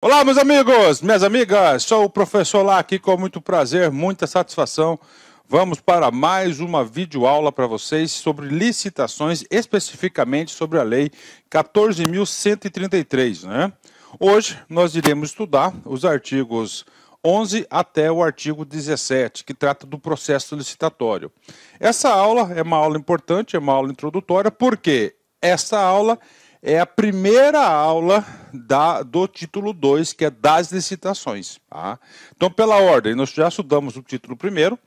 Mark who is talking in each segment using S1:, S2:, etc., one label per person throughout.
S1: Olá, meus amigos, minhas amigas, sou o professor lá aqui com muito prazer, muita satisfação. Vamos para mais uma videoaula para vocês sobre licitações, especificamente sobre a Lei 14.133. Né? Hoje nós iremos estudar os artigos 11 até o artigo 17, que trata do processo licitatório. Essa aula é uma aula importante, é uma aula introdutória, porque essa aula é a primeira aula da, do título 2, que é das licitações. Tá? Então, pela ordem, nós já estudamos o título primeiro.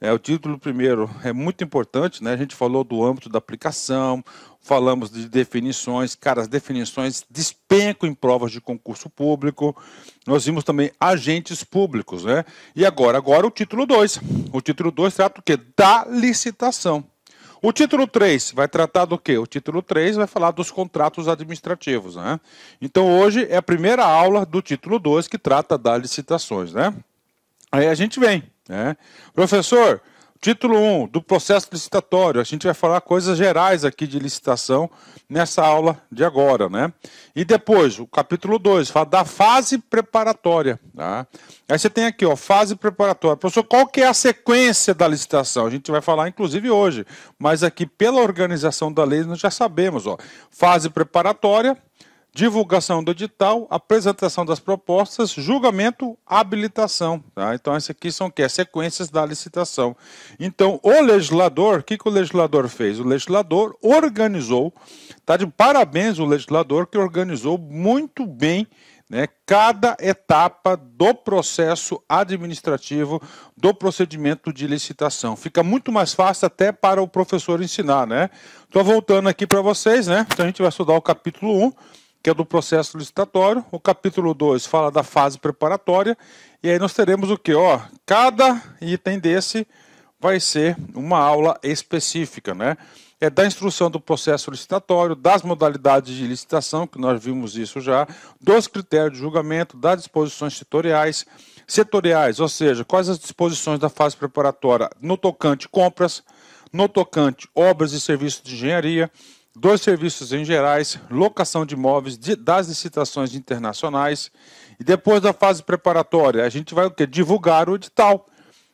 S1: É, o título primeiro é muito importante, né? A gente falou do âmbito da aplicação, falamos de definições, cara, as definições despencam em provas de concurso público. Nós vimos também agentes públicos, né? E agora, agora o título 2. O título 2 trata o quê? Da licitação. O título 3 vai tratar do quê? O título 3 vai falar dos contratos administrativos, né? Então hoje é a primeira aula do título 2 que trata das licitações, né? Aí a gente vem, né? Professor, Título 1 um, do processo licitatório. A gente vai falar coisas gerais aqui de licitação nessa aula de agora, né? E depois, o capítulo 2, fala da fase preparatória. Tá? Aí você tem aqui, ó, fase preparatória. Professor, qual que é a sequência da licitação? A gente vai falar, inclusive, hoje. Mas aqui, pela organização da lei, nós já sabemos, ó. Fase preparatória, divulgação do edital, apresentação das propostas, julgamento, habilitação. Tá? Então, essas aqui são que? sequências da licitação. Então, o legislador, o que, que o legislador fez? O legislador organizou, tá de parabéns o legislador que organizou muito bem né, cada etapa do processo administrativo do procedimento de licitação. Fica muito mais fácil até para o professor ensinar, né? Estou voltando aqui para vocês, né? Então a gente vai estudar o capítulo 1 que é do processo licitatório. O capítulo 2 fala da fase preparatória. E aí nós teremos o que? Ó, cada item desse vai ser uma aula específica, né? É da instrução do processo licitatório, das modalidades de licitação, que nós vimos isso já, dos critérios de julgamento, das disposições setoriais, setoriais, ou seja, quais as disposições da fase preparatória no tocante compras, no tocante obras e serviços de engenharia, dois serviços em gerais, locação de imóveis de, das licitações internacionais. E depois da fase preparatória, a gente vai o quê? divulgar o edital.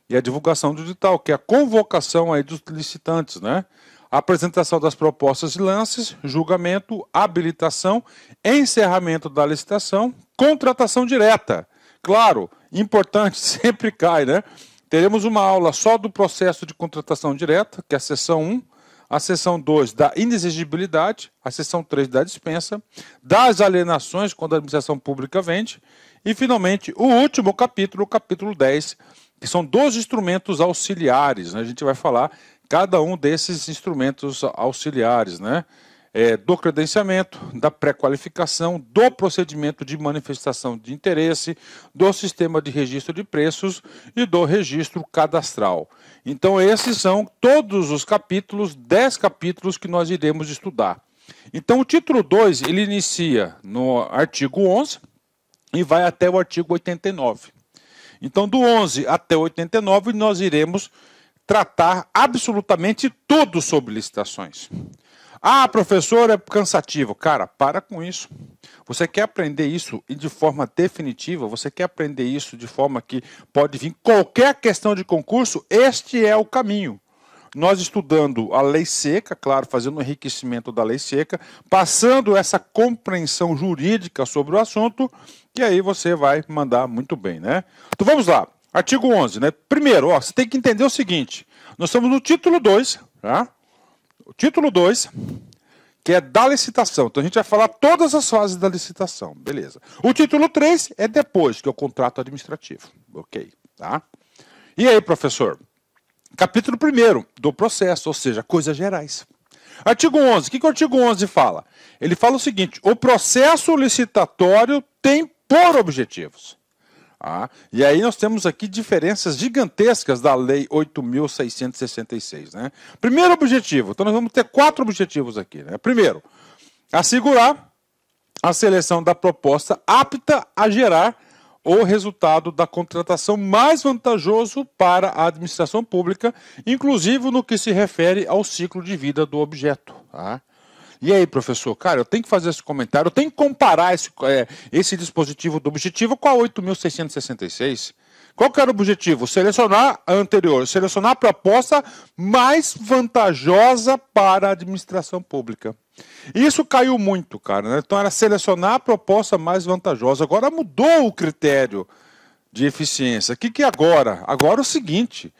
S1: E a divulgação do edital, que é a convocação aí dos licitantes, né? apresentação das propostas e lances, julgamento, habilitação, encerramento da licitação, contratação direta. Claro, importante, sempre cai, né? Teremos uma aula só do processo de contratação direta, que é a sessão 1, a seção 2 da inexigibilidade, a seção 3 da dispensa, das alienações quando a administração pública vende, e finalmente o último capítulo, o capítulo 10, que são dois instrumentos auxiliares. Né? A gente vai falar cada um desses instrumentos auxiliares, né? é, do credenciamento, da pré-qualificação, do procedimento de manifestação de interesse, do sistema de registro de preços e do registro cadastral. Então, esses são todos os capítulos, 10 capítulos que nós iremos estudar. Então, o título 2 ele inicia no artigo 11 e vai até o artigo 89. Então, do 11 até 89, nós iremos tratar absolutamente tudo sobre licitações. Ah, professor, é cansativo. Cara, para com isso. Você quer aprender isso e de forma definitiva, você quer aprender isso de forma que pode vir qualquer questão de concurso, este é o caminho. Nós estudando a lei seca, claro, fazendo o enriquecimento da lei seca, passando essa compreensão jurídica sobre o assunto, e aí você vai mandar muito bem, né? Então vamos lá. Artigo 11, né? Primeiro, ó, você tem que entender o seguinte: nós estamos no título 2, tá? O título 2, que é da licitação. Então a gente vai falar todas as fases da licitação, beleza. O título 3 é depois, que é o contrato administrativo. Ok, tá? E aí, professor? Capítulo 1 do processo, ou seja, coisas gerais. Artigo 11. O que, que o artigo 11 fala? Ele fala o seguinte: o processo licitatório tem por objetivos. Ah, e aí nós temos aqui diferenças gigantescas da Lei 8.666. Né? Primeiro objetivo, então nós vamos ter quatro objetivos aqui. Né? Primeiro, assegurar a seleção da proposta apta a gerar o resultado da contratação mais vantajoso para a administração pública, inclusive no que se refere ao ciclo de vida do objeto. Tá? E aí, professor, cara, eu tenho que fazer esse comentário, eu tenho que comparar esse, é, esse dispositivo do objetivo com a 8.666. Qual que era o objetivo? Selecionar a anterior, selecionar a proposta mais vantajosa para a administração pública. Isso caiu muito, cara. Né? Então era selecionar a proposta mais vantajosa. Agora mudou o critério de eficiência. O que, que é agora? Agora é o seguinte: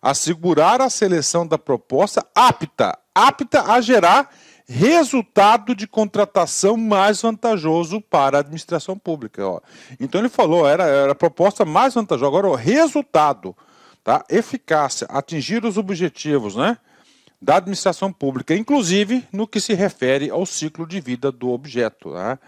S1: assegurar a seleção da proposta apta, apta a gerar resultado de contratação mais vantajoso para a administração pública. Ó. Então ele falou, era, era a proposta mais vantajosa. Agora, o resultado, tá? eficácia, atingir os objetivos né? da administração pública, inclusive no que se refere ao ciclo de vida do objeto. Né?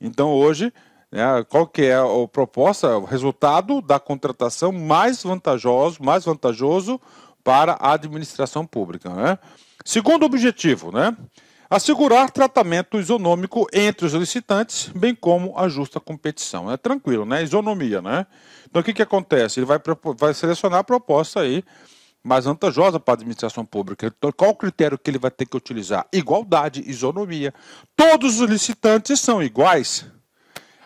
S1: Então hoje, né, qual que é a proposta, o resultado da contratação mais vantajoso, mais vantajoso para a administração pública. Né? Segundo objetivo, né? Assegurar tratamento isonômico entre os licitantes, bem como a justa competição. É tranquilo, né? Isonomia, né? Então o que, que acontece? Ele vai, vai selecionar a proposta aí mais vantajosa para a administração pública. Então, qual o critério que ele vai ter que utilizar? Igualdade, isonomia. Todos os licitantes são iguais.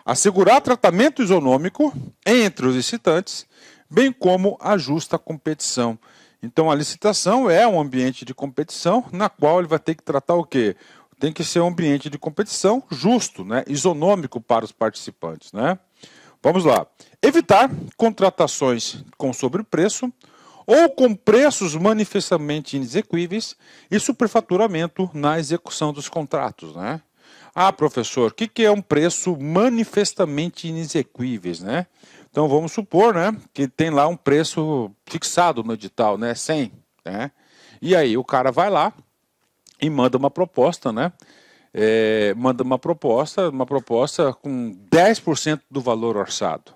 S1: Assegurar tratamento isonômico entre os licitantes, bem como a justa competição. Então a licitação é um ambiente de competição na qual ele vai ter que tratar o quê? Tem que ser um ambiente de competição justo, né? isonômico para os participantes. Né? Vamos lá. Evitar contratações com sobrepreço ou com preços manifestamente inexequíveis e superfaturamento na execução dos contratos. Né? Ah, professor, o que, é um preço manifestamente inexequíveis? Né? Então vamos supor, né, que tem lá um preço fixado no edital, né, 100, né? E aí o cara vai lá e manda uma proposta, né? É, manda uma proposta, uma proposta com 10% do valor orçado.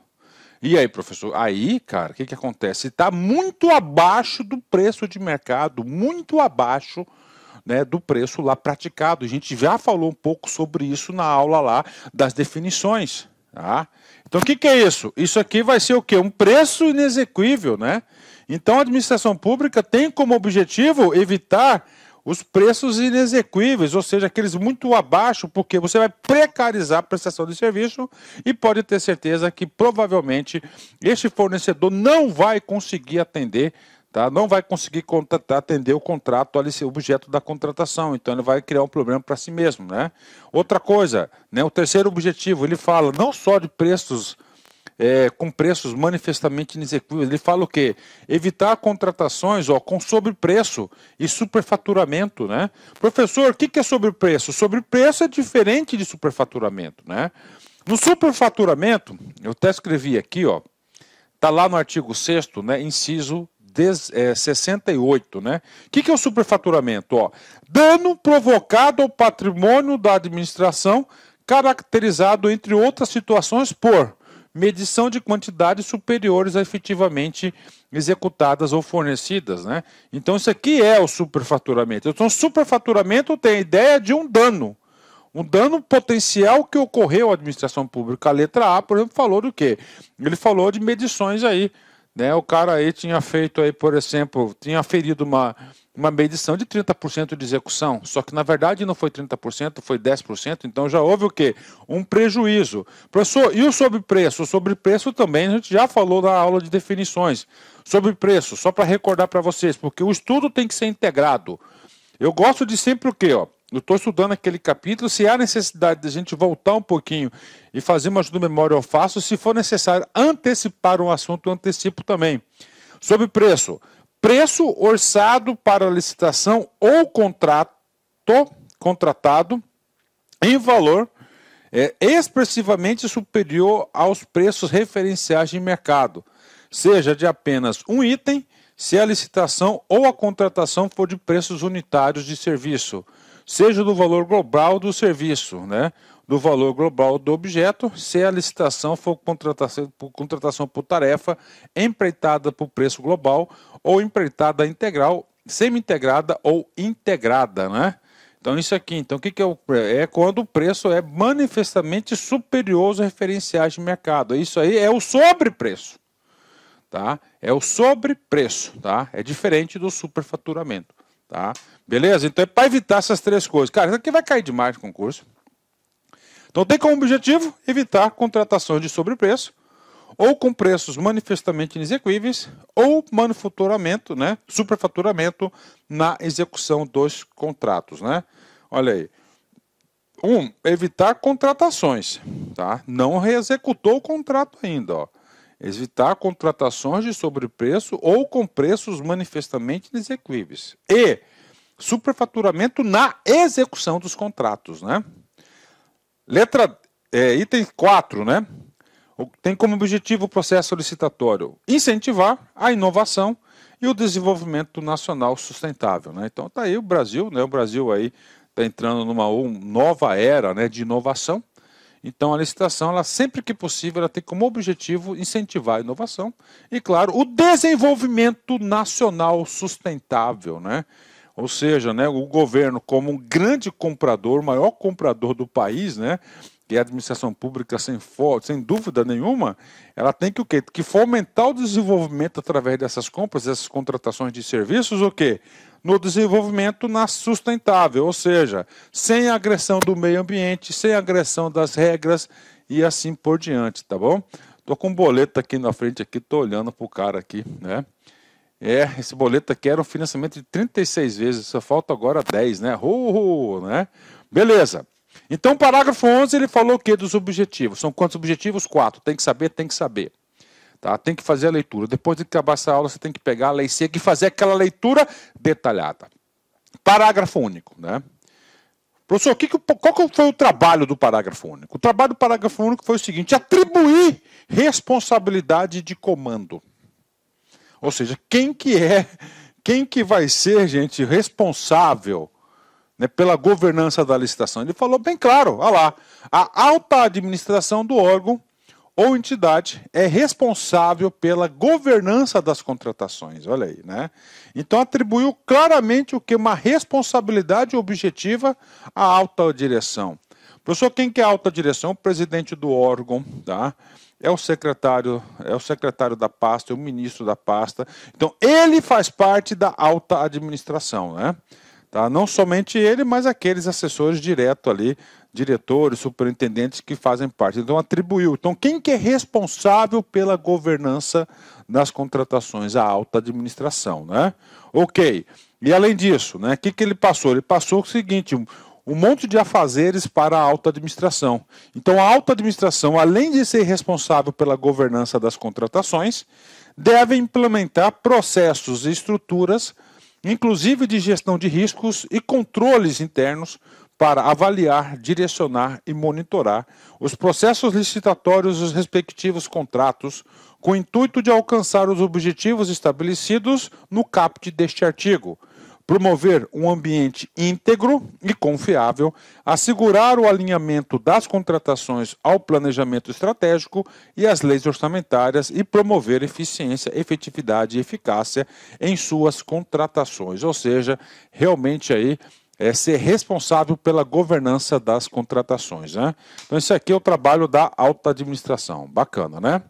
S1: E aí, professor, aí, cara, o que, que acontece? Está muito abaixo do preço de mercado, muito abaixo né, do preço lá praticado. A gente já falou um pouco sobre isso na aula lá das definições. Tá? Então, o que, que é isso? Isso aqui vai ser o quê? Um preço inexequível, né? Então, a administração pública tem como objetivo evitar os preços inexequíveis, ou seja, aqueles muito abaixo, porque você vai precarizar a prestação de serviço e pode ter certeza que provavelmente este fornecedor não vai conseguir atender tá? não vai conseguir atender o contrato, o objeto da contratação. Então ele vai criar um problema para si mesmo. Né? Outra coisa, né, o terceiro objetivo, ele fala não só de preços. É, com preços manifestamente inexequíveis. Ele fala o quê? Evitar contratações ó, com sobrepreço e superfaturamento. Né? Professor, o que, que é sobrepreço? Sobrepreço é diferente de superfaturamento. Né? No superfaturamento, eu até escrevi aqui, ó, tá lá no artigo 6 né, inciso des, é, 68, né? O que, que é o superfaturamento? Ó, dano provocado ao patrimônio da administração, caracterizado, entre outras situações, por medição de quantidades superiores a efetivamente executadas ou fornecidas, né? Então isso aqui é o superfaturamento. Então superfaturamento tem a ideia de um dano, um dano potencial que ocorreu à administração pública. A letra A, por exemplo, falou do quê? Ele falou de medições aí né? O cara aí tinha feito aí, por exemplo, tinha ferido uma, uma medição de 30% de execução, só que na verdade não foi 30%, foi 10%, então já houve o quê? Um prejuízo. Professor, e o sobrepreço? O sobrepreço também a gente já falou na aula de definições. Sobrepreço, só para recordar para vocês, porque o estudo tem que ser integrado. Eu gosto de sempre o quê, ó? eu estou estudando aquele capítulo. Se há necessidade de a gente voltar um pouquinho e fazer uma ajuda memória, eu faço. Se for necessário antecipar um assunto, eu antecipo também. Sobre preço. Preço orçado para licitação ou contrato contratado em valor é, expressivamente superior aos preços referenciais de mercado, seja de apenas um item, se a licitação ou a contratação for de preços unitários de serviço seja do valor global do serviço, né? do valor global do objeto, se a licitação for contratação por, contratação por tarefa empreitada por preço global ou empreitada integral, semi-integrada ou integrada, né? Então isso aqui, então o que, que é, o, é quando o preço é manifestamente superior aos referenciais de mercado. Isso aí é o sobrepreço, tá? É o sobrepreço, tá? É diferente do superfaturamento, tá? Beleza? Então é para evitar essas três coisas. Cara, isso aqui vai cair demais no concurso. Então tem como objetivo evitar contratações de sobrepreço, ou com preços manifestamente inexequíveis, ou manufaturamento, né? Superfaturamento na execução dos contratos, né? Olha aí. Um, evitar contratações, tá? Não reexecutou o contrato ainda, ó. Evitar contratações de sobrepreço ou com preços manifestamente inexequíveis. E superfaturamento na execução dos contratos, né? Letra é, item 4, né? Tem como objetivo o processo licitatório incentivar a inovação e o desenvolvimento nacional sustentável, né? Então tá aí o Brasil, né? O Brasil aí está entrando numa nova era, né, de inovação. Então a licitação, ela sempre que possível, ela tem como objetivo incentivar a inovação e, claro, o desenvolvimento nacional sustentável, né? Ou seja, né, o governo, como um grande comprador, maior comprador do país, né, que é a administração pública, sem, sem dúvida nenhuma, ela tem que o quê? Que fomentar o desenvolvimento através dessas compras, dessas contratações de serviços, o quê? No desenvolvimento na sustentável, ou seja, sem agressão do meio ambiente, sem agressão das regras e assim por diante, tá bom? Tô com um boleto aqui na frente aqui, tô olhando pro cara aqui, né? É, esse boleto aqui era um financiamento de 36 vezes, só falta agora 10, né? Uh, uh, né? Beleza. Então, parágrafo 11, ele falou o quê dos objetivos? São quantos objetivos? Quatro. Tem que saber, tem que saber. Tá? Tem que fazer a leitura. Depois de acabar essa aula, você tem que pegar a lei seca e fazer aquela leitura detalhada. Parágrafo único, né? Professor, que que, qual que foi o trabalho do parágrafo único? O trabalho do parágrafo único foi o seguinte: atribuir responsabilidade de comando. Ou seja, quem que é, quem que vai ser, gente, responsável né, pela governança da licitação? Ele falou bem claro, olha lá, a alta administração do órgão ou entidade é responsável pela governança das contratações, olha aí, né? Então atribuiu claramente o que uma responsabilidade objetiva à alta direção. Professor, quem que é a alta direção? O presidente do órgão, tá? é o secretário, é o secretário da pasta, é o ministro da pasta. Então, ele faz parte da alta administração, né? Tá? Não somente ele, mas aqueles assessores direto ali, diretores, superintendentes que fazem parte. Então, atribuiu. Então, quem que é responsável pela governança das contratações? A alta administração, né? Ok. E além disso, né? O que, que ele passou? Ele passou o seguinte: um monte de afazeres para a alta administração. Então, a alta administração, além de ser responsável pela governança das contratações, deve implementar processos e estruturas, inclusive de gestão de riscos e controles internos, para avaliar, direcionar e monitorar os processos licitatórios dos respectivos contratos, com o intuito de alcançar os objetivos estabelecidos no caput deste artigo promover um ambiente íntegro e confiável, assegurar o alinhamento das contratações ao planejamento estratégico e às leis orçamentárias e promover eficiência, efetividade e eficácia em suas contratações, ou seja, realmente aí é ser responsável pela governança das contratações, né? Então isso aqui é o trabalho da alta administração, bacana, né?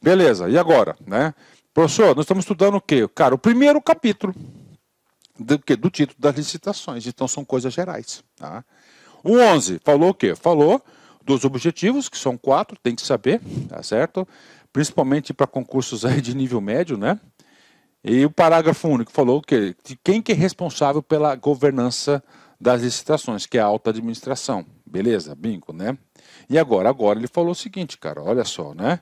S1: Beleza. E agora, né? Professor, nós estamos estudando o quê? Cara, o primeiro capítulo do, que, do título das licitações. Então, são coisas gerais. Tá? O 11 falou o quê? Falou dos objetivos, que são quatro, tem que saber, tá certo? Principalmente para concursos aí de nível médio, né? E o parágrafo único falou o que de quem que é responsável pela governança das licitações, que é a alta administração. Beleza, bingo, né? E agora, agora ele falou o seguinte, cara, olha só, né?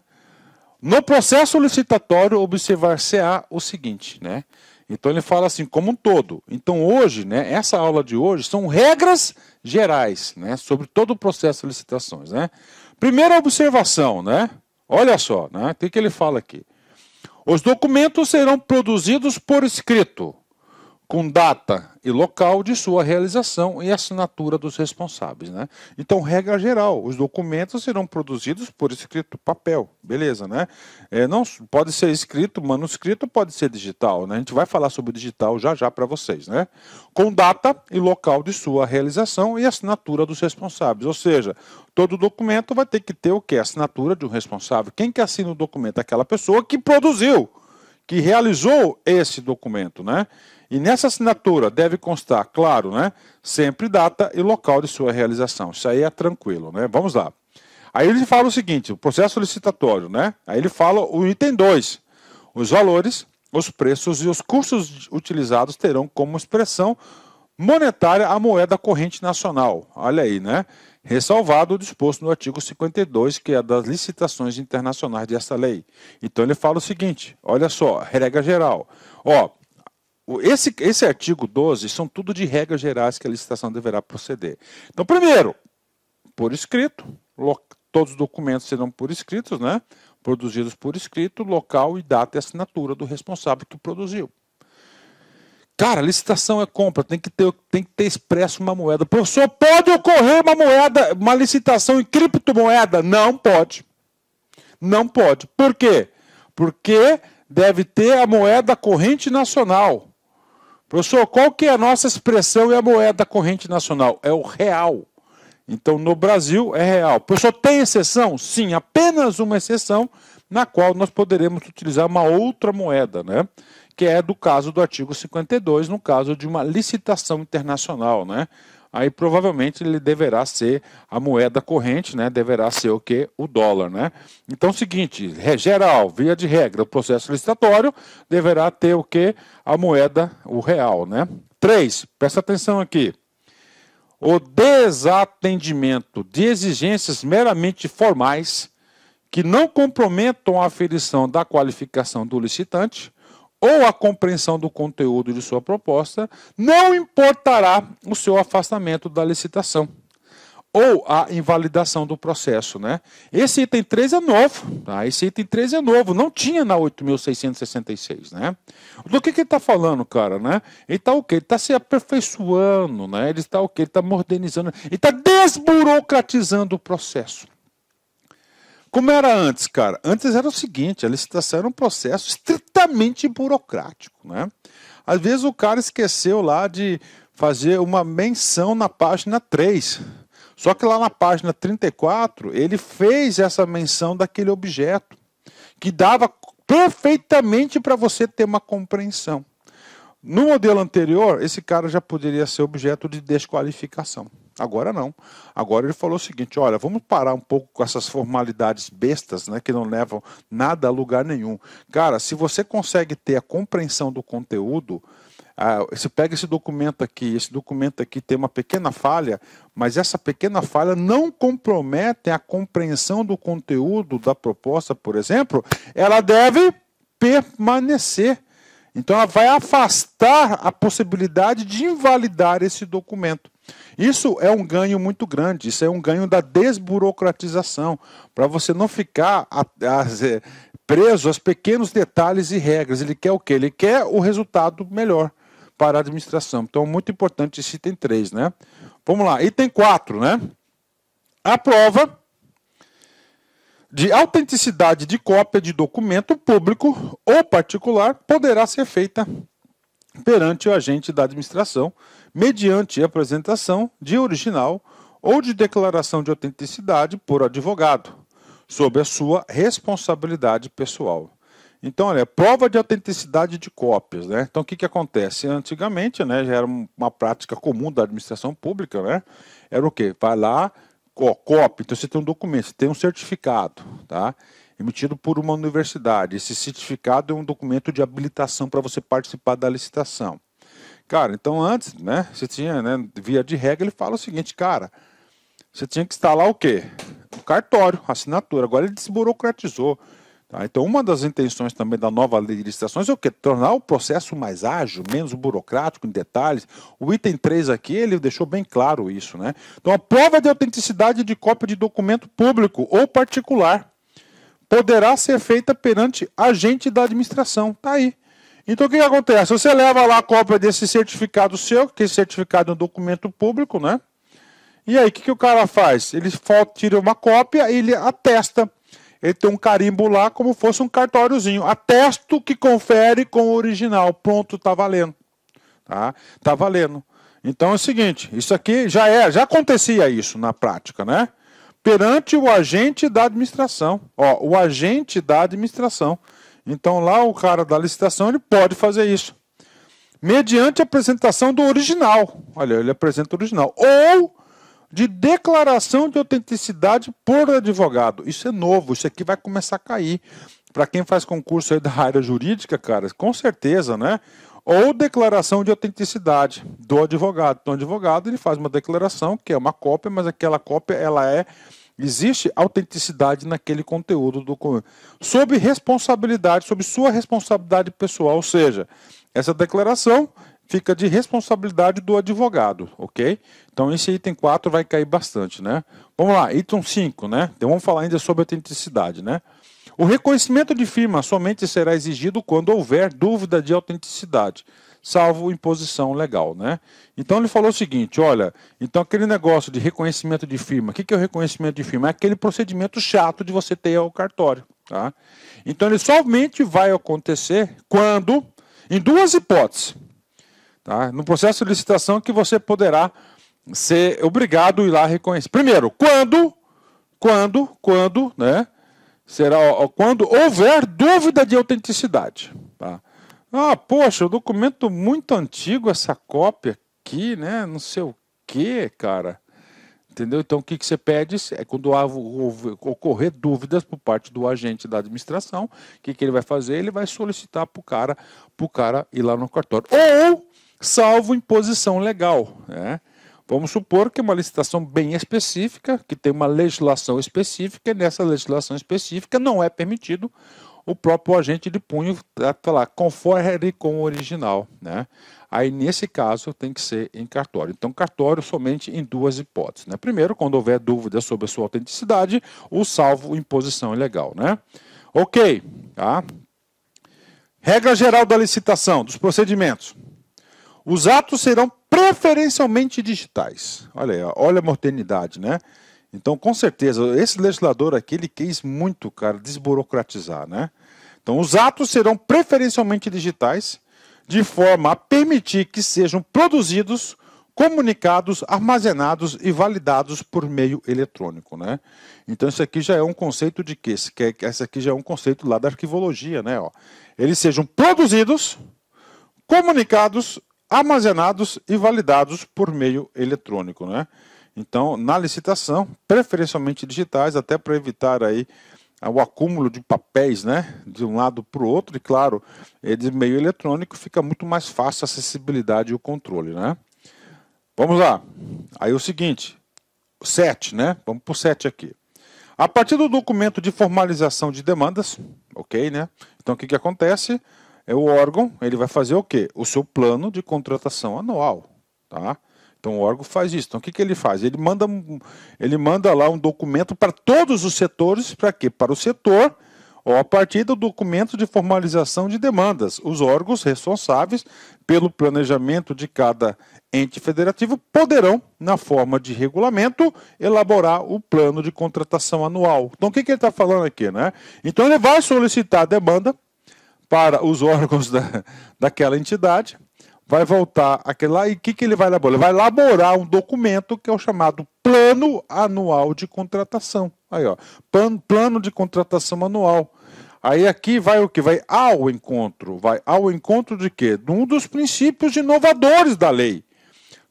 S1: No processo licitatório observar-se-á o seguinte, né? Então ele fala assim, como um todo. Então hoje, né, essa aula de hoje são regras gerais, né, sobre todo o processo de licitações, né? Primeira observação, né? Olha só, né? O que ele fala aqui? Os documentos serão produzidos por escrito, com data e local de sua realização e assinatura dos responsáveis. Né? Então, regra geral, os documentos serão produzidos por escrito papel, beleza, né? É, não, pode ser escrito, manuscrito, pode ser digital, né? A gente vai falar sobre digital já já para vocês, né? Com data e local de sua realização e assinatura dos responsáveis, ou seja, todo documento vai ter que ter o que? assinatura de um responsável. Quem que assina o documento? Aquela pessoa que produziu, que realizou esse documento, né? E nessa assinatura deve constar, claro, né, sempre data e local de sua realização. Isso aí é tranquilo, né? Vamos lá. Aí ele fala o seguinte, o processo licitatório, né? Aí ele fala o item 2. Os valores, os preços e os custos utilizados terão como expressão monetária a moeda corrente nacional. Olha aí, né? Ressalvado o disposto no artigo 52, que é das licitações internacionais dessa lei. Então ele fala o seguinte, olha só, regra geral. Ó, esse, esse artigo 12 são tudo de regras gerais que a licitação deverá proceder. Então, primeiro, por escrito, todos os documentos serão por escritos, né? Produzidos por escrito, local e data e assinatura do responsável que produziu. Cara, licitação é compra, tem que ter, tem que ter expresso uma moeda. Professor, pode ocorrer uma moeda, uma licitação em criptomoeda? Não pode. Não pode. Por quê? Porque deve ter a moeda corrente nacional. Professor, qual que é a nossa expressão e a moeda corrente nacional? É o real. Então, no Brasil, é real. Professor, tem exceção? Sim, apenas uma exceção, na qual nós poderemos utilizar uma outra moeda, né? Que é do caso do artigo 52, no caso de uma licitação internacional, né? aí provavelmente ele deverá ser a moeda corrente, né? Deverá ser o que? O dólar, né? Então, é seguinte, geral, via de regra, o processo licitatório deverá ter o que? A moeda, o real, né? Três, Presta atenção aqui. O desatendimento de exigências meramente formais que não comprometam a aferição da qualificação do licitante ou a compreensão do conteúdo de sua proposta, não importará o seu afastamento da licitação ou a invalidação do processo, né? Esse item 3 é novo, tá? Esse item 3 é novo, não tinha na 8.666, né? Do que que ele está falando, cara, né? Ele está o quê? Ele está se aperfeiçoando, né? Ele está o quê? Ele está modernizando, ele está desburocratizando o processo. Como era antes, cara? Antes era o seguinte: a licitação era um processo estritamente burocrático, né? Às vezes o cara esqueceu lá de fazer uma menção na página 3. Só que lá na página 34, ele fez essa menção daquele objeto, que dava perfeitamente para você ter uma compreensão. No modelo anterior, esse cara já poderia ser objeto de desqualificação. Agora não. Agora ele falou o seguinte: olha, vamos parar um pouco com essas formalidades bestas, né, que não levam nada a lugar nenhum. Cara, se você consegue ter a compreensão do conteúdo, ah, você pega esse documento aqui, esse documento aqui tem uma pequena falha, mas essa pequena falha não compromete a compreensão do conteúdo da proposta, por exemplo, ela deve permanecer. Então ela vai afastar a possibilidade de invalidar esse documento. Isso é um ganho muito grande, isso é um ganho da desburocratização, para você não ficar a, a, eh, preso aos pequenos detalhes e regras. Ele quer o quê? Ele quer o resultado melhor para a administração. Então, muito importante esse item 3, né? Vamos lá, item 4, né? A prova de autenticidade de cópia de documento público ou particular poderá ser feita perante o agente da administração, mediante apresentação de original ou de declaração de autenticidade por advogado, sob a sua responsabilidade pessoal. Então, olha, prova de autenticidade de cópias, né? Então, o que, que acontece? Antigamente, né, já era uma prática comum da administração pública, né? Era o quê? Vai lá, cópia. copia, então você tem um documento, você tem um certificado, tá? emitido por uma universidade. Esse certificado é um documento de habilitação para você participar da licitação. Cara, então antes, né, você tinha, né, via de regra, ele fala o seguinte, cara, você tinha que instalar o quê? O cartório, assinatura. Agora ele desburocratizou. Tá? Então, uma das intenções também da nova lei de licitações é o quê? Tornar o processo mais ágil, menos burocrático em detalhes. O item 3 aqui, ele deixou bem claro isso, né? Então, a prova é de autenticidade de cópia de documento público ou particular poderá ser feita perante agente da administração. Tá aí. Então o que, que acontece? Você leva lá a cópia desse certificado seu, que esse certificado é um documento público, né? E aí o que, que o cara faz? Ele tira uma cópia e ele atesta. Ele tem um carimbo lá como fosse um cartóriozinho. Atesto que confere com o original. Pronto, tá valendo. Tá? Tá valendo. Então é o seguinte, isso aqui já é, já acontecia isso na prática, né? perante o agente da administração. Ó, o agente da administração. Então lá o cara da licitação ele pode fazer isso. Mediante a apresentação do original. Olha, ele apresenta o original. Ou de declaração de autenticidade por advogado. Isso é novo, isso aqui vai começar a cair. Para quem faz concurso aí da área jurídica, cara, com certeza, né? ou declaração de autenticidade do advogado. Então, o advogado ele faz uma declaração que é uma cópia, mas aquela cópia ela é existe autenticidade naquele conteúdo do documento. Sob responsabilidade, sob sua responsabilidade pessoal, ou seja, essa declaração fica de responsabilidade do advogado, ok? Então esse item 4 vai cair bastante, né? Vamos lá, item 5, né? Então vamos falar ainda sobre autenticidade, né? O reconhecimento de firma somente será exigido quando houver dúvida de autenticidade, salvo imposição legal, né? Então ele falou o seguinte, olha, então aquele negócio de reconhecimento de firma, o que, que é o reconhecimento de firma? É aquele procedimento chato de você ter ao cartório, tá? Então ele somente vai acontecer quando, em duas hipóteses, tá? No processo de licitação que você poderá ser obrigado a ir lá reconhecer. Primeiro, quando, quando, quando, né? será quando houver dúvida de autenticidade. Tá? Ah, poxa, o documento muito antigo, essa cópia aqui, né? Não sei o que, cara. Entendeu? Então, o que, que você pede é quando ocorrer dúvidas por parte do agente da administração, o que, que ele vai fazer? Ele vai solicitar para o cara, cara ir lá no cartório. Ou, salvo imposição legal, né? Vamos supor que é uma licitação bem específica, que tem uma legislação específica, e nessa legislação específica não é permitido o próprio agente de punho falar tá, tá conforme com o original. Né? Aí, nesse caso, tem que ser em cartório. Então, cartório somente em duas hipóteses. Né? Primeiro, quando houver dúvida sobre a sua autenticidade, o salvo imposição ilegal. Né? Ok. Tá? Regra geral da licitação, dos procedimentos. Os atos serão preferencialmente digitais. Olha aí, olha a modernidade, né? Então, com certeza, esse legislador aqui, ele quis muito, cara, desburocratizar, né? Então, os atos serão preferencialmente digitais, de forma a permitir que sejam produzidos, comunicados, armazenados e validados por meio eletrônico, né? Então, isso aqui já é um conceito de quê? Esse é, aqui já é um conceito lá da arquivologia, né? Ó, eles sejam produzidos, comunicados armazenados e validados por meio eletrônico, né? Então, na licitação, preferencialmente digitais, até para evitar aí ah, o acúmulo de papéis, né, de um lado para o outro, e claro, é de meio eletrônico fica muito mais fácil a acessibilidade e o controle, né? Vamos lá. Aí é o seguinte, 7, né? Vamos para o 7 aqui. A partir do documento de formalização de demandas, ok, né? Então o que, que acontece? é o órgão, ele vai fazer o quê? O seu plano de contratação anual, tá? Então o órgão faz isso. Então o que, que ele faz? Ele manda, ele manda lá um documento para todos os setores, para quê? Para o setor, ou a partir do documento de formalização de demandas. Os órgãos responsáveis pelo planejamento de cada ente federativo poderão, na forma de regulamento, elaborar o plano de contratação anual. Então o que, que ele está falando aqui? Né? Então ele vai solicitar a demanda para os órgãos da, daquela entidade, vai voltar aquele lá e o que, que ele vai elaborar? Ele vai elaborar um documento que é o chamado Plano Anual de Contratação. Aí, ó, plano de contratação anual. Aí aqui vai o que? Vai ao encontro. Vai ao encontro de quê? De um dos princípios inovadores da lei.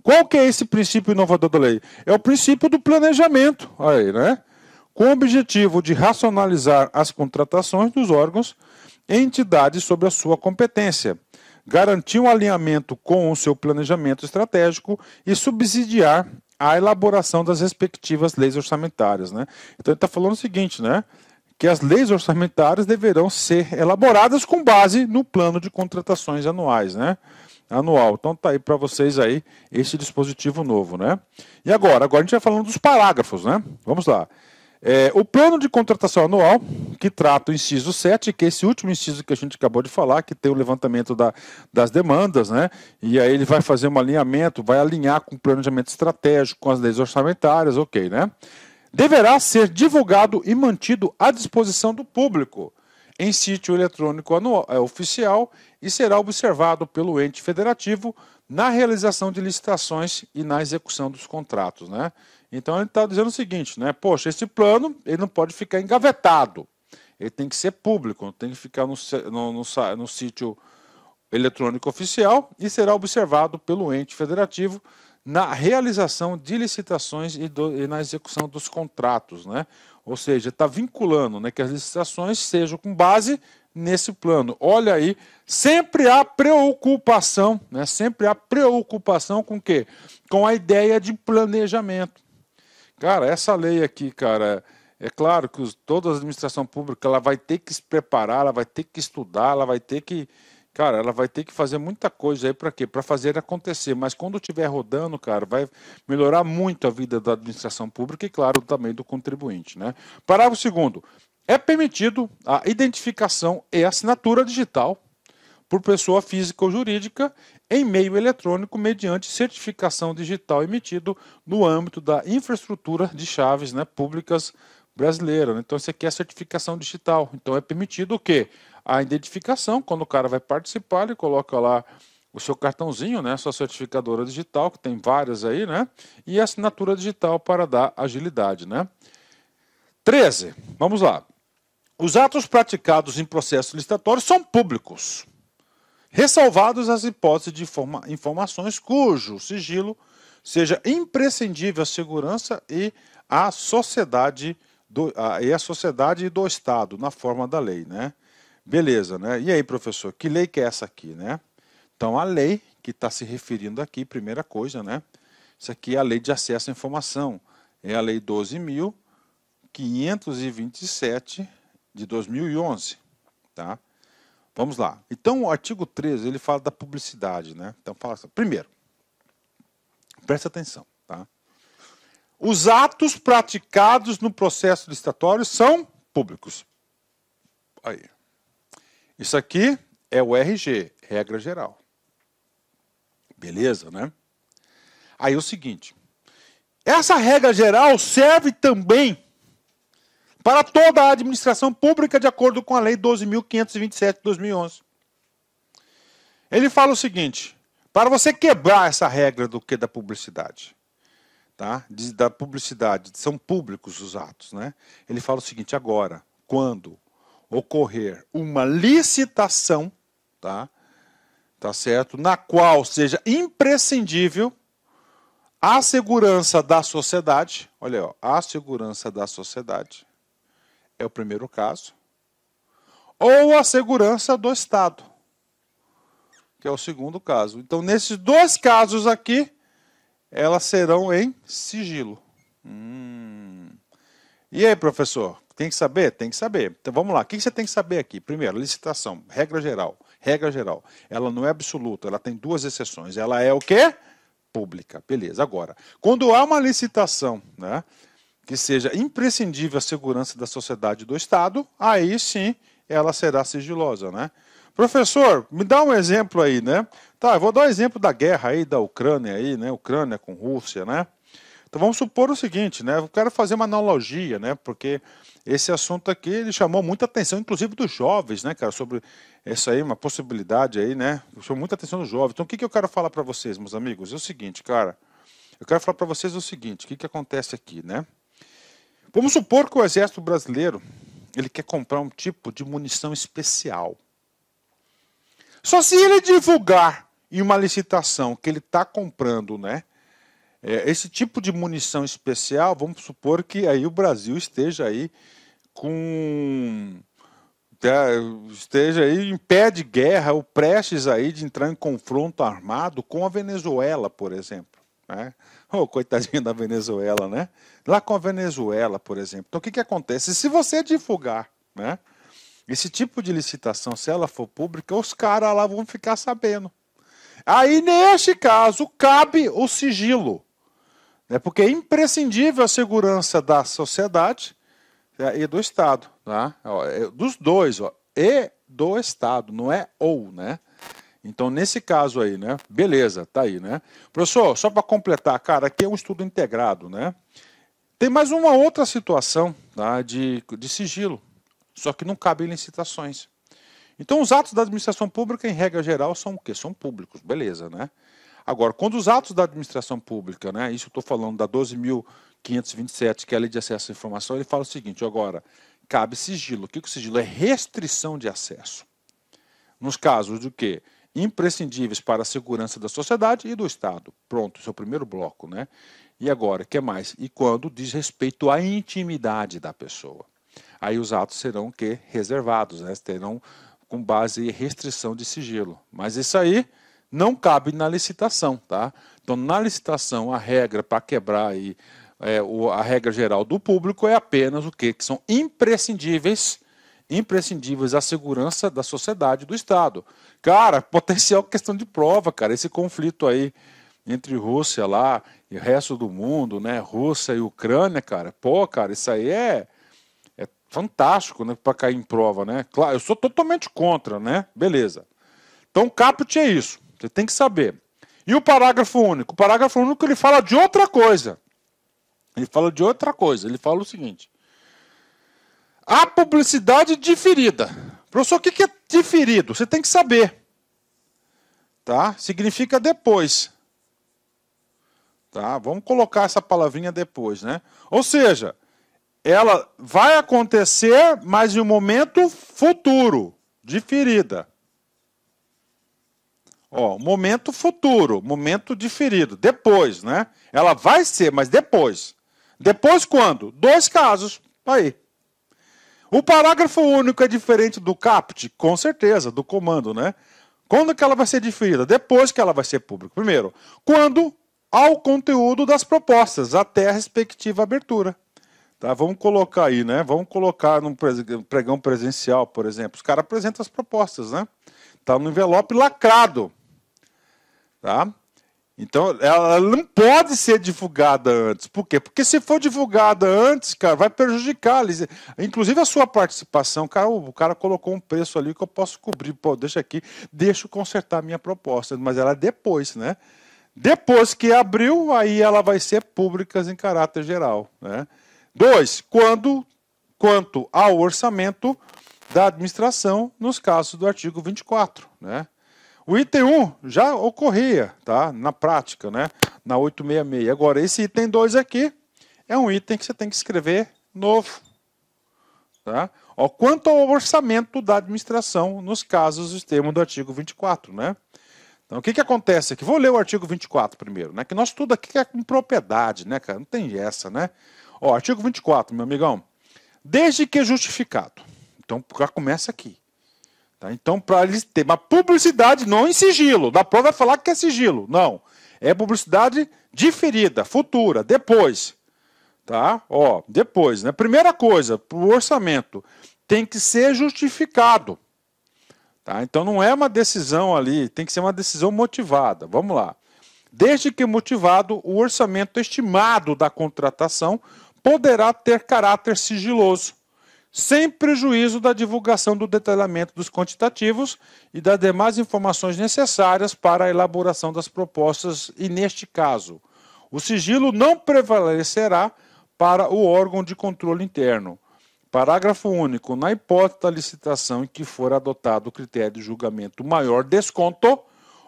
S1: Qual que é esse princípio inovador da lei? É o princípio do planejamento. Aí, né? Com o objetivo de racionalizar as contratações dos órgãos entidades sobre a sua competência, garantir um alinhamento com o seu planejamento estratégico e subsidiar a elaboração das respectivas leis orçamentárias. Né? Então ele está falando o seguinte, né? que as leis orçamentárias deverão ser elaboradas com base no plano de contratações anuais, né? Anual. Então tá aí para vocês aí esse dispositivo novo, né? E agora, agora a gente vai falando dos parágrafos, né? Vamos lá. É, o plano de contratação anual, que trata o inciso 7, que é esse último inciso que a gente acabou de falar, que tem o levantamento da, das demandas, né? E aí ele vai fazer um alinhamento, vai alinhar com o planejamento estratégico, com as leis orçamentárias, ok, né? Deverá ser divulgado e mantido à disposição do público em sítio eletrônico anual, é, oficial e será observado pelo ente federativo na realização de licitações e na execução dos contratos. Né? Então ele está dizendo o seguinte, né? Poxa, esse plano ele não pode ficar engavetado. Ele tem que ser público, tem que ficar no, no, no, no sítio eletrônico oficial e será observado pelo ente federativo na realização de licitações e, do, e na execução dos contratos, né? Ou seja, está vinculando né, que as licitações sejam com base nesse plano. Olha aí, sempre há preocupação, né? sempre há preocupação com o quê? Com a ideia de planejamento. Cara, essa lei aqui, cara, é claro que os, toda a administração pública ela vai ter que se preparar, ela vai ter que estudar, ela vai ter que. Cara, ela vai ter que fazer muita coisa aí para quê? Para fazer acontecer. Mas quando estiver rodando, cara, vai melhorar muito a vida da administração pública e, claro, também do contribuinte, né? Parágrafo segundo. É permitido a identificação e assinatura digital por pessoa física ou jurídica em meio eletrônico mediante certificação digital emitido no âmbito da infraestrutura de chaves né, públicas brasileira. Né? Então, isso aqui é certificação digital. Então, é permitido o quê? A identificação, quando o cara vai participar, ele coloca lá o seu cartãozinho, né, sua certificadora digital, que tem várias aí, né, e a assinatura digital para dar agilidade, né? 13. Vamos lá. Os atos praticados em processo licitatório são públicos, ressalvados as hipóteses de informa informações cujo sigilo seja imprescindível à segurança e à sociedade do, a, e à sociedade do Estado, na forma da lei, né? Beleza, né? E aí, professor, que lei que é essa aqui, né? Então, a lei que está se referindo aqui, primeira coisa, né? Isso aqui é a lei de acesso à informação. É a lei 12.527 de 2011, tá? Vamos lá. Então, o artigo 13, ele fala da publicidade, né? Então, fala assim. Primeiro, Presta atenção, tá? Os atos praticados no processo licitatório são públicos. Aí. Isso aqui é o RG, regra geral. Beleza, né? Aí é o seguinte, essa regra geral serve também para toda a administração pública de acordo com a Lei 12.527 de 2011. Ele fala o seguinte: para você quebrar essa regra do que da publicidade, tá? da publicidade, são públicos os atos, né? Ele fala o seguinte: agora, quando ocorrer uma licitação, tá? Tá certo? Na qual seja imprescindível a segurança da sociedade, olha, ó, a segurança da sociedade, é o primeiro caso, ou a segurança do Estado, que é o segundo caso. Então, nesses dois casos aqui, elas serão em sigilo. Hum. E aí, professor? Tem que saber? Tem que saber. Então vamos lá. O que você tem que saber aqui? Primeiro, licitação, regra geral. Regra geral. Ela não é absoluta, ela tem duas exceções. Ela é o quê? Pública. Beleza. Agora, quando há uma licitação, né? que seja imprescindível à segurança da sociedade e do Estado, aí sim ela será sigilosa, né? Professor, me dá um exemplo aí, né? Tá, eu vou dar o um exemplo da guerra aí da Ucrânia aí, né? Ucrânia com Rússia, né? Então vamos supor o seguinte, né? Eu quero fazer uma analogia, né? Porque esse assunto aqui ele chamou muita atenção, inclusive dos jovens, né, cara? Sobre essa aí, uma possibilidade aí, né? Chamou muita atenção dos jovens. Então o que, que eu quero falar para vocês, meus amigos? É o seguinte, cara. Eu quero falar para vocês o seguinte, o que, que acontece aqui, né? Vamos supor que o exército brasileiro ele quer comprar um tipo de munição especial. Só se ele divulgar em uma licitação que ele está comprando, né? É, esse tipo de munição especial, vamos supor que aí o Brasil esteja aí com tá, esteja aí em pé de guerra ou prestes aí de entrar em confronto armado com a Venezuela, por exemplo. Né? oh, coitadinha da Venezuela, né? Lá com a Venezuela, por exemplo. Então, o que, que acontece? Se você divulgar, né? Esse tipo de licitação, se ela for pública, os caras lá vão ficar sabendo. Aí, neste caso, cabe o sigilo. Né? Porque é imprescindível a segurança da sociedade né, e do Estado. Tá? É dos dois, ó, e do Estado, não é ou, né? Então, nesse caso aí, né? Beleza, tá aí, né? Professor, só para completar, cara, aqui é um estudo integrado, né? Tem mais uma outra situação tá, de, de sigilo, só que não cabe licitações. Então, os atos da administração pública, em regra geral, são o quê? São públicos, beleza, né? Agora, quando os atos da administração pública, né, isso eu estou falando da 12.527, que é a lei de acesso à informação, ele fala o seguinte: agora, cabe sigilo. O que, que o sigilo é? Restrição de acesso. Nos casos do quê? imprescindíveis para a segurança da sociedade e do Estado. Pronto, esse é o primeiro bloco, né? E agora, que mais? E quando diz respeito à intimidade da pessoa. Aí os atos serão que reservados, né? Terão com base em restrição de sigilo. Mas isso aí não cabe na licitação, tá? Então, na licitação, a regra para quebrar aí, é, a regra geral do público é apenas o quê? Que são imprescindíveis imprescindíveis à segurança da sociedade do Estado. Cara, potencial questão de prova, cara. Esse conflito aí entre Rússia lá e o resto do mundo, né? Rússia e Ucrânia, cara. Pô, cara, isso aí é, é fantástico, né? Para cair em prova, né? Claro, eu sou totalmente contra, né? Beleza. Então, caput é isso. Você tem que saber. E o parágrafo único? O parágrafo único ele fala de outra coisa. Ele fala de outra coisa. Ele fala o seguinte: a publicidade diferida Professor, o que é diferido? Você tem que saber. Tá? Significa depois. Tá? Vamos colocar essa palavrinha depois, né? Ou seja, ela vai acontecer, mas em um momento futuro, diferida. Ó, momento futuro, momento diferido, depois, né? Ela vai ser, mas depois. Depois quando? Dois casos. Aí. O parágrafo único é diferente do CAPT? Com certeza, do comando, né? Quando que ela vai ser diferida? Depois que ela vai ser pública. Primeiro, quando ao conteúdo das propostas, até a respectiva abertura. Tá, vamos colocar aí, né? Vamos colocar num pregão presencial, por exemplo. Os caras apresentam as propostas, né? Tá no envelope lacrado. Tá? Então, ela não pode ser divulgada antes. Por quê? Porque se for divulgada antes, cara, vai prejudicar. Inclusive a sua participação, cara, o cara colocou um preço ali que eu posso cobrir. Pô, deixa aqui, deixa eu consertar a minha proposta. Mas ela é depois, né? Depois que abriu, aí ela vai ser pública em caráter geral. Né? Dois, quando, quanto ao orçamento da administração nos casos do artigo 24, né? O item 1 já ocorria, tá? Na prática, né? Na 866. Agora, esse item 2 aqui é um item que você tem que escrever novo. Tá? Ó, quanto ao orçamento da administração nos casos do termo do artigo 24, né? Então, o que, que acontece aqui? Vou ler o artigo 24 primeiro, né? Que nós tudo aqui é com propriedade, né, cara? Não tem essa, né? Ó, artigo 24, meu amigão. Desde que justificado. Então, já começa aqui. Tá? Então, para eles terem uma publicidade não em sigilo, da prova falar que é sigilo, não. É publicidade diferida, futura, depois. Tá? Ó, depois, né? Primeira coisa, o orçamento tem que ser justificado. Tá? Então não é uma decisão ali, tem que ser uma decisão motivada. Vamos lá. Desde que motivado, o orçamento estimado da contratação poderá ter caráter sigiloso sem prejuízo da divulgação do detalhamento dos quantitativos e das demais informações necessárias para a elaboração das propostas, e neste caso, o sigilo não prevalecerá para o órgão de controle interno. Parágrafo único. Na hipótese da licitação em que for adotado o critério de julgamento maior desconto,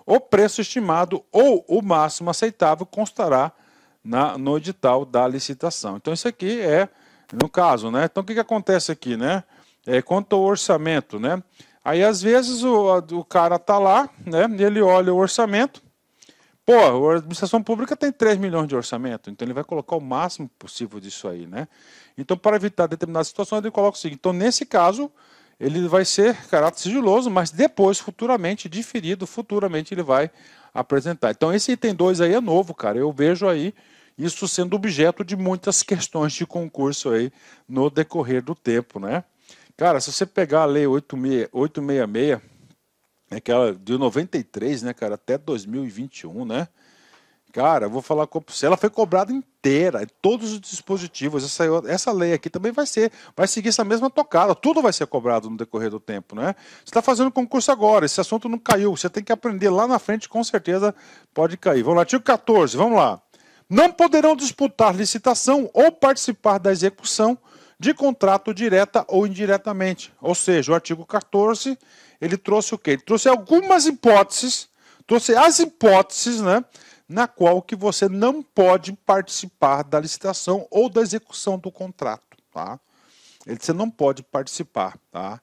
S1: o preço estimado ou o máximo aceitável constará na, no edital da licitação. Então, isso aqui é no caso, né? Então o que, que acontece aqui, né? É, quanto ao orçamento, né? Aí às vezes o, o cara tá lá, né? Ele olha o orçamento. Pô, a administração pública tem 3 milhões de orçamento, então ele vai colocar o máximo possível disso aí, né? Então, para evitar determinadas situações, ele coloca o seguinte. Então, nesse caso, ele vai ser caráter sigiloso, mas depois, futuramente, diferido, futuramente ele vai apresentar. Então, esse item 2 aí é novo, cara. Eu vejo aí isso sendo objeto de muitas questões de concurso aí no decorrer do tempo, né? Cara, se você pegar a lei 866, aquela de 93, né, cara, até 2021, né? Cara, vou falar com você. Ela foi cobrada inteira, todos os dispositivos. Essa, essa lei aqui também vai ser, vai seguir essa mesma tocada. Tudo vai ser cobrado no decorrer do tempo, né? Você está fazendo concurso agora, esse assunto não caiu. Você tem que aprender lá na frente, com certeza pode cair. Vamos lá, artigo 14, vamos lá não poderão disputar licitação ou participar da execução de contrato direta ou indiretamente. Ou seja, o artigo 14, ele trouxe o quê? Ele trouxe algumas hipóteses, trouxe as hipóteses, né, na qual que você não pode participar da licitação ou da execução do contrato, tá? Ele você não pode participar, tá?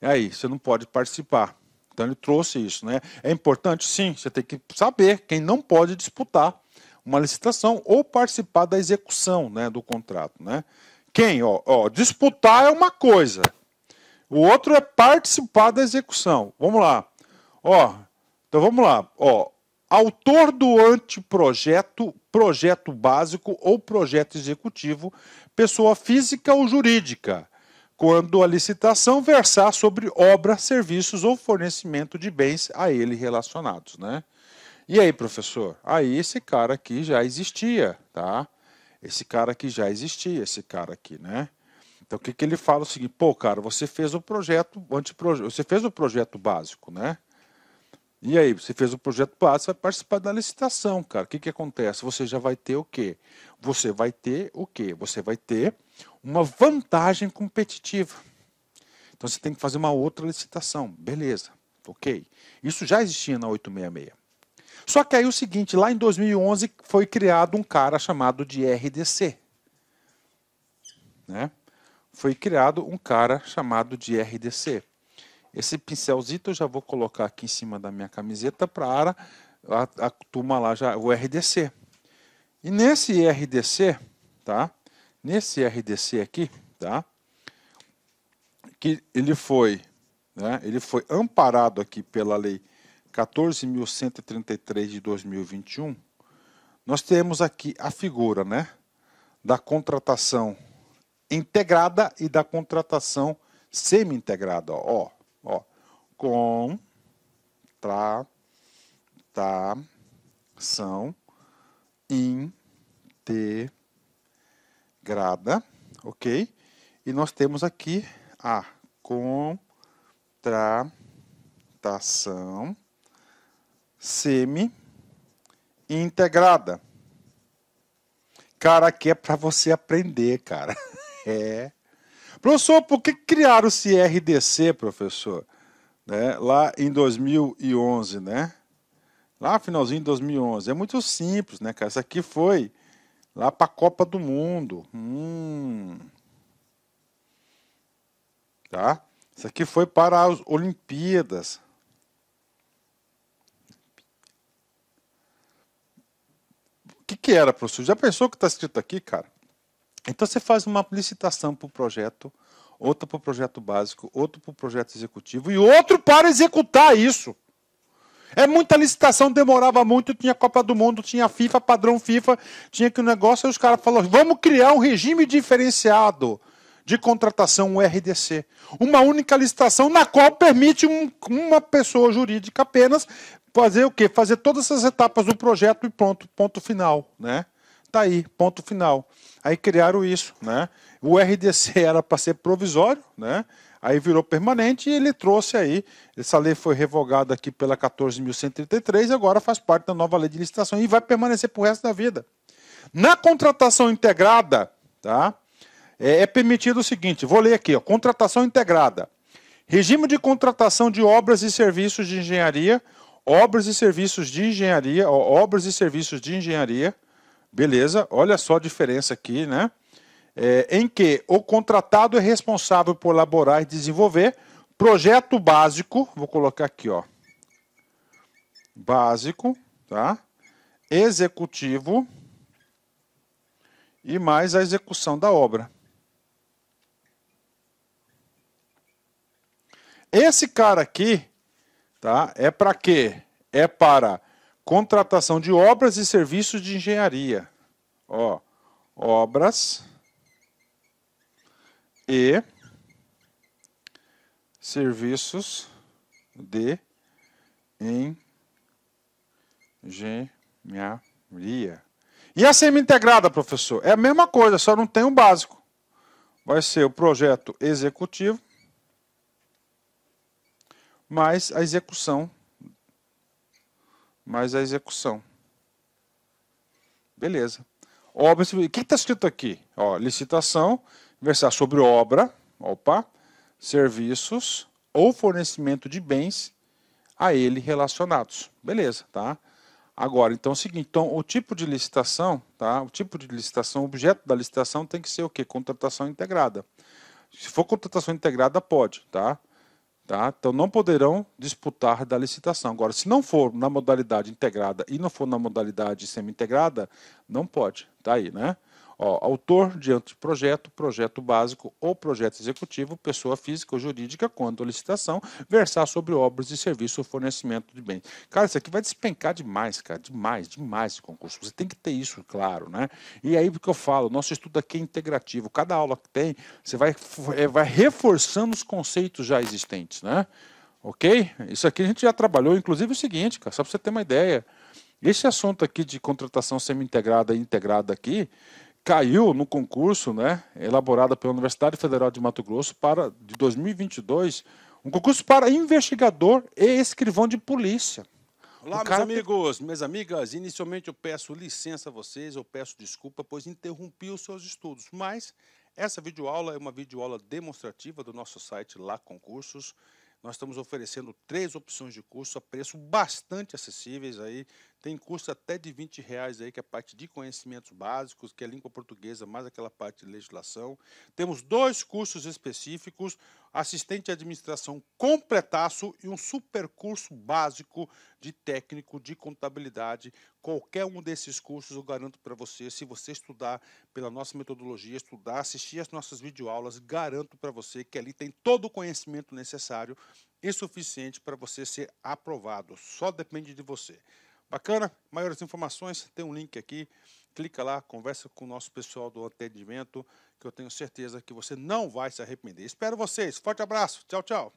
S1: É aí, você não pode participar. Então ele trouxe isso, né? É importante, sim, você tem que saber quem não pode disputar uma licitação ou participar da execução né, do contrato. Né? Quem? Ó, ó, disputar é uma coisa, o outro é participar da execução. Vamos lá. Ó, então vamos lá. Ó, autor do anteprojeto, projeto básico ou projeto executivo, pessoa física ou jurídica, quando a licitação versar sobre obra, serviços ou fornecimento de bens a ele relacionados, né? E aí, professor? Aí esse cara aqui já existia, tá? Esse cara aqui já existia, esse cara aqui, né? Então o que, que ele fala é o seguinte, pô, cara, você fez o projeto, você fez o projeto básico, né? E aí, você fez o projeto básico, vai participar da licitação, cara. O que, que acontece? Você já vai ter o quê? Você vai ter o quê? Você vai ter uma vantagem competitiva. Então você tem que fazer uma outra licitação. Beleza, ok. Isso já existia na 866. Só que aí o seguinte, lá em 2011 foi criado um cara chamado de RDC. Né? Foi criado um cara chamado de RDC. Esse pincelzito eu já vou colocar aqui em cima da minha camiseta para a, a turma lá já, o RDC. E nesse RDC, tá? Nesse RDC aqui, tá? Que ele foi, né? Ele foi amparado aqui pela lei 14.133 de 2021, nós temos aqui a figura né, da contratação integrada e da contratação semi-integrada. Ó, ó, com contratação integrada, ok? E nós temos aqui a contratação semi-integrada. Cara, aqui é para você aprender, cara. É. Professor, por que criaram o CRDC, professor? Né? Lá em 2011, né? Lá finalzinho de 2011. É muito simples, né, cara? Isso aqui foi lá para a Copa do Mundo. Hum. Tá? Isso aqui foi para as Olimpíadas. que, que era, professor? Já pensou o que está escrito aqui, cara? Então você faz uma licitação para o projeto, outra para o projeto básico, outro para o projeto executivo e outro para executar isso. É muita licitação, demorava muito, tinha Copa do Mundo, tinha FIFA, padrão FIFA, tinha que o um negócio, e os caras falaram, vamos criar um regime diferenciado de contratação, um RDC. Uma única licitação na qual permite um, uma pessoa jurídica apenas fazer o quê? Fazer todas essas etapas do projeto e pronto, ponto final, né? Tá aí, ponto final. Aí criaram isso, né? O RDC era para ser provisório, né? Aí virou permanente e ele trouxe aí, essa lei foi revogada aqui pela 14.133 agora faz parte da nova lei de licitação e vai permanecer para o resto da vida. Na contratação integrada, tá? É, é permitido o seguinte, vou ler aqui, ó, contratação integrada. Regime de contratação de obras e serviços de engenharia obras e serviços de engenharia, ó, obras e serviços de engenharia, beleza, olha só a diferença aqui, né? É, em que o contratado é responsável por elaborar e desenvolver projeto básico, vou colocar aqui, ó, básico, tá? Executivo e mais a execução da obra. Esse cara aqui, Tá? É para quê? É para contratação de obras e serviços de engenharia. Ó, obras e serviços de engenharia. E a semi-integrada, professor? É a mesma coisa, só não tem o um básico. Vai ser o projeto executivo mais a execução, mais a execução. Beleza. Obra, o que está escrito aqui? Ó, licitação, versar sobre obra, opa, serviços ou fornecimento de bens a ele relacionados. Beleza, tá? Agora, então é o seguinte, então o tipo de licitação, tá? O tipo de licitação, o objeto da licitação tem que ser o quê? Contratação integrada. Se for contratação integrada, pode, tá? Tá? Então não poderão disputar da licitação. Agora, se não for na modalidade integrada e não for na modalidade semi-integrada, não pode. Está aí, né? Ó, autor de anteprojeto, projeto básico ou projeto executivo, pessoa física ou jurídica, quando licitação, versar sobre obras e serviço ou fornecimento de bens. Cara, isso aqui vai despencar demais, cara, demais, demais esse concurso. Você tem que ter isso claro, né? E aí que eu falo, nosso estudo aqui é integrativo. Cada aula que tem, você vai, é, vai reforçando os conceitos já existentes, né? Ok? Isso aqui a gente já trabalhou, inclusive o seguinte, cara, só para você ter uma ideia. Esse assunto aqui de contratação semi-integrada e integrada aqui, caiu no concurso, né, elaborado pela Universidade Federal de Mato Grosso para de 2022, um concurso para investigador e escrivão de polícia. Olá, meus amigos, tem... minhas amigas. Inicialmente eu peço licença a vocês, eu peço desculpa, pois interrompi os seus estudos. Mas essa videoaula é uma videoaula demonstrativa do nosso site Lá Concursos. Nós estamos oferecendo três opções de curso a preço bastante acessíveis aí, tem curso até de 20 reais aí, que é a parte de conhecimentos básicos, que é língua portuguesa, mais aquela parte de legislação. Temos dois cursos específicos, assistente de administração completaço e um super curso básico de técnico de contabilidade. Qualquer um desses cursos eu garanto para você, se você estudar pela nossa metodologia, estudar, assistir as nossas videoaulas, garanto para você que ali tem todo o conhecimento necessário e suficiente para você ser aprovado. Só depende de você. Bacana? Maiores informações, tem um link aqui. Clica lá, conversa com o nosso pessoal do atendimento, que eu tenho certeza que você não vai se arrepender. Espero vocês. Forte abraço. Tchau, tchau.